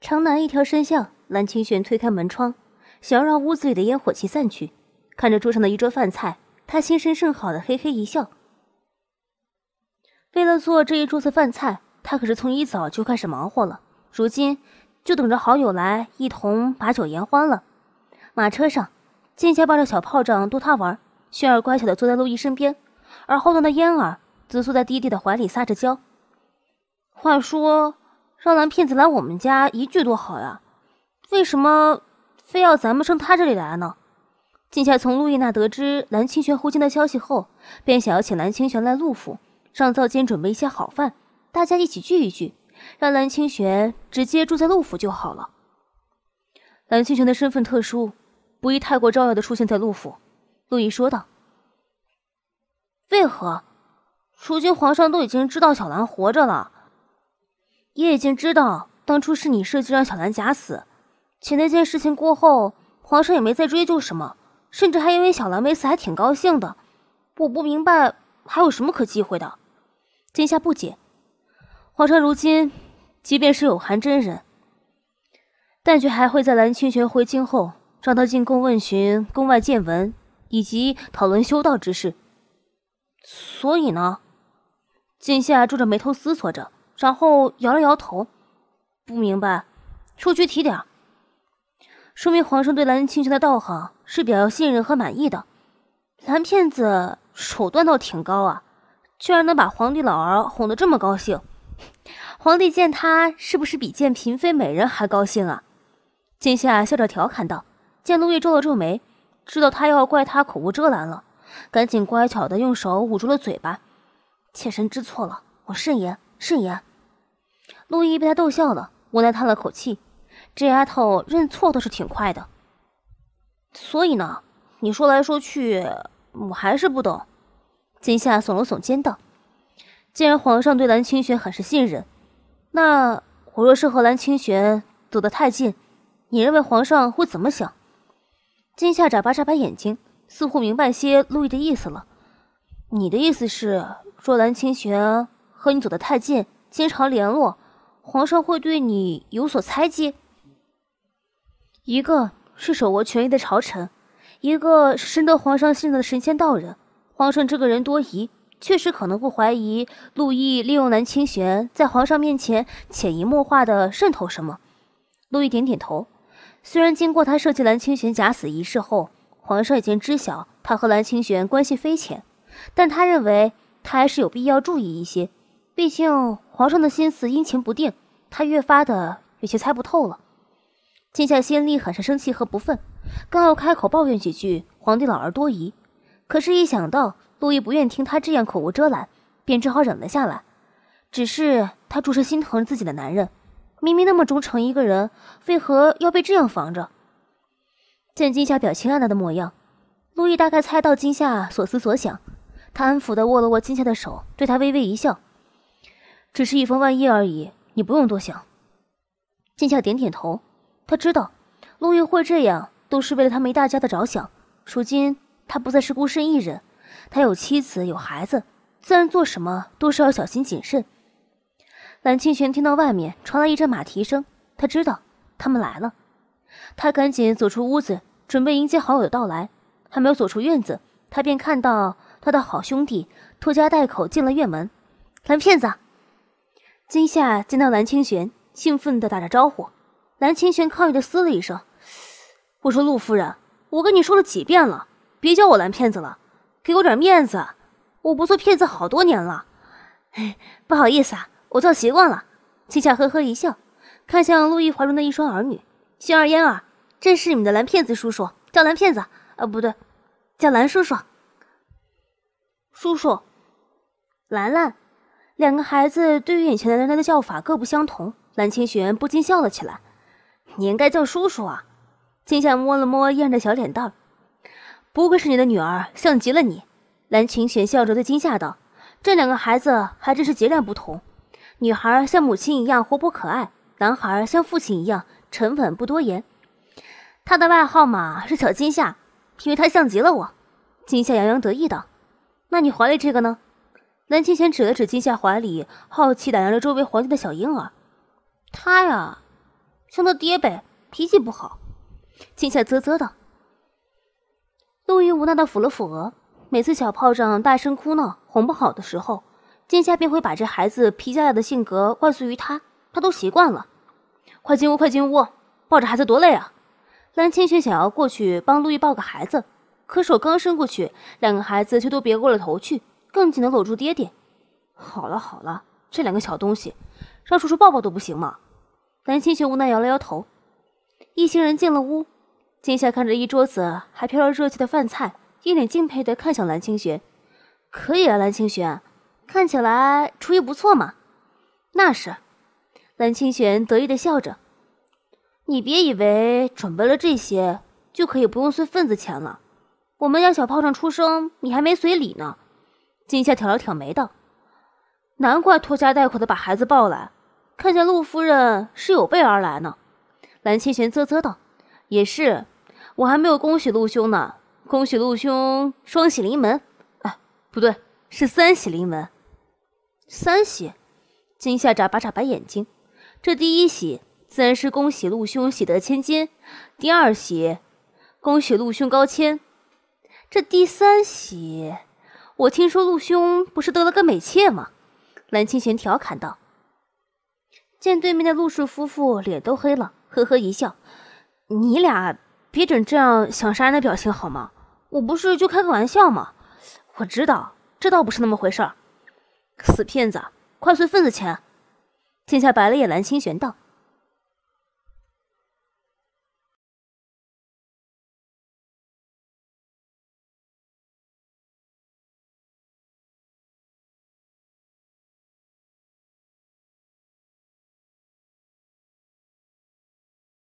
城南一条深巷，蓝清玄推开门窗，想要让屋子里的烟火气散去。看着桌上的一桌饭菜，他心神甚好的嘿嘿一笑。为了做这一桌子饭菜，他可是从一早就开始忙活了。如今，就等着好友来一同把酒言欢了。马车上，静家抱着小炮仗逗他玩，轩儿乖巧的坐在陆毅身边，而后座的嫣儿、则坐在弟弟的怀里撒着娇。话说。让蓝骗子来我们家一聚多好呀，为什么非要咱们上他这里来呢？今夏从陆毅那得知蓝清玄回京的消息后，便想要请蓝清玄来陆府，让灶间准备一些好饭，大家一起聚一聚，让蓝清玄直接住在陆府就好了。蓝清玄的身份特殊，不宜太过招摇的出现在陆府。陆毅说道：“为何？如今皇上都已经知道小兰活着了。”也已经知道，当初是你设计让小兰假死，且那件事情过后，皇上也没再追究什么，甚至还因为小兰没死还挺高兴的。我不明白还有什么可忌讳的。殿下不解，皇上如今即便是有韩真人，但却还会在蓝清玄回京后，让他进宫问询宫外见闻，以及讨论修道之事。所以呢？殿下皱着眉头思索着。然后摇了摇头，不明白，说具体点儿。说明皇上对蓝青泉的道行是比较信任和满意的。蓝骗子手段倒挺高啊，居然能把皇帝老儿哄得这么高兴。皇帝见他是不是比见嫔妃美人还高兴啊？金夏笑着调侃道。见陆月皱了皱眉，知道他又要怪他口无遮拦了，赶紧乖巧的用手捂住了嘴巴。妾身知错了，我慎言，慎言。陆毅被他逗笑了，无奈叹了口气：“这丫头认错倒是挺快的。”所以呢，你说来说去，我还是不懂。金夏耸了耸肩道：“既然皇上对蓝清玄很是信任，那我若是和蓝清玄走得太近，你认为皇上会怎么想？”金夏眨巴眨巴眼睛，似乎明白些陆毅的意思了。你的意思是，若蓝清玄和你走得太近，经常联络？皇上会对你有所猜忌，一个是手握权力的朝臣，一个是深得皇上信任的神仙道人。皇上这个人多疑，确实可能会怀疑陆毅利用蓝清玄在皇上面前潜移默化的渗透什么。陆毅点点头，虽然经过他设计蓝清玄假死一事后，皇上已经知晓他和蓝清玄关系匪浅，但他认为他还是有必要注意一些。毕竟皇上的心思阴晴不定，他越发的有些猜不透了。今夏心里很是生气和不忿，刚要开口抱怨几句，皇帝老儿多疑，可是，一想到陆绎不愿听他这样口无遮拦，便只好忍了下来。只是他着实心疼自己的男人，明明那么忠诚一个人，为何要被这样防着？见金夏表情黯淡的模样，陆毅大概猜到金夏所思所想，他安抚的握了握金夏的手，对他微微一笑。只是一防万一而已，你不用多想。静夏点点头，她知道陆毅会这样，都是为了他们一大家的着想。如今他不再是孤身一人，他有妻子，有孩子，自然做什么都是要小心谨慎。蓝清玄听到外面传来一阵马蹄声，他知道他们来了，他赶紧走出屋子，准备迎接好友的到来。还没有走出院子，他便看到他的好兄弟拖家带口进了院门，蓝骗子。今夏见到蓝清玄，兴奋的打着招呼。蓝清玄抗议的嘶了一声：“我说陆夫人，我跟你说了几遍了，别叫我蓝骗子了，给我点面子，我不做骗子好多年了。”不好意思啊，我叫习惯了。今夏呵呵一笑，看向陆毅怀中的一双儿女，杏儿、嫣儿：“这是你们的蓝骗子叔叔，叫蓝骗子，呃不对，叫蓝叔叔。叔叔，兰兰。”两个孩子对于眼前的男人的叫法各不相同，蓝清玄不禁笑了起来。你应该叫叔叔啊！金夏摸了摸燕的小脸蛋儿，不愧是你的女儿，像极了你。蓝清玄笑着对金夏道：“这两个孩子还真是截然不同，女孩像母亲一样活泼可爱，男孩像父亲一样沉稳不多言。他的外号嘛是小金夏，因为他像极了我。”金夏洋洋得意道：“那你怀里这个呢？”蓝清玄指了指金夏怀里，好奇打量着周围环境的小婴儿。他呀，像他爹呗，脾气不好。金夏啧啧道。陆毅无奈的抚了抚额，每次小炮仗大声哭闹，哄不好的时候，金夏便会把这孩子皮夹夹的性格怪罪于他，他都习惯了。快进屋，快进屋，抱着孩子多累啊！蓝清玄想要过去帮陆毅抱个孩子，可是手刚伸过去，两个孩子却都别过了头去。更紧的搂住爹爹。好了好了，这两个小东西，让叔叔抱抱都不行吗？蓝清玄无奈摇了摇头。一行人进了屋，金夏看着一桌子还飘着热气的饭菜，一脸敬佩的看向蓝清玄。可以啊，蓝清玄，看起来厨艺不错嘛。那是，蓝清玄得意的笑着。你别以为准备了这些就可以不用随份子钱了。我们家小炮仗出生，你还没随礼呢。金夏挑了挑眉道：“难怪拖家带口的把孩子抱来，看见陆夫人是有备而来呢。”蓝千玄啧啧道：“也是，我还没有恭喜陆兄呢，恭喜陆兄双喜临门。啊，不对，是三喜临门。三喜？”金夏眨巴眨巴眼睛：“这第一喜自然是恭喜陆兄喜得千金，第二喜，恭喜陆兄高迁。这第三喜……”我听说陆兄不是得了个美妾吗？蓝清玄调侃道。见对面的陆氏夫妇脸都黑了，呵呵一笑：“你俩别整这样想杀人的表情好吗？我不是就开个玩笑嘛，我知道这倒不是那么回事儿。死骗子，快算份子钱！”剑下白了眼蓝清玄道。